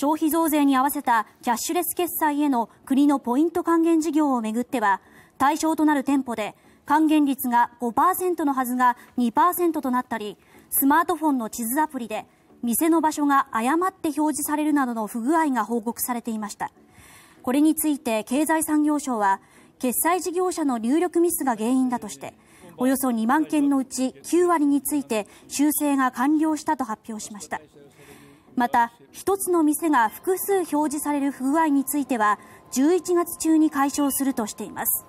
消費増税に合わせたキャッシュレス決済への国のポイント還元事業をめぐっては対象となる店舗で還元率が5%のはずが2%となったりスマートフォンの地図アプリで店の場所が誤って表示されるなどの不具合が報告されていましたこれについて経済産業省は決済事業者の入力ミスが原因だとしておよそ2万件のうち9割について修正が完了したと発表しましたまた、1つの店が複数表示される不具合については11月中に解消するとしています。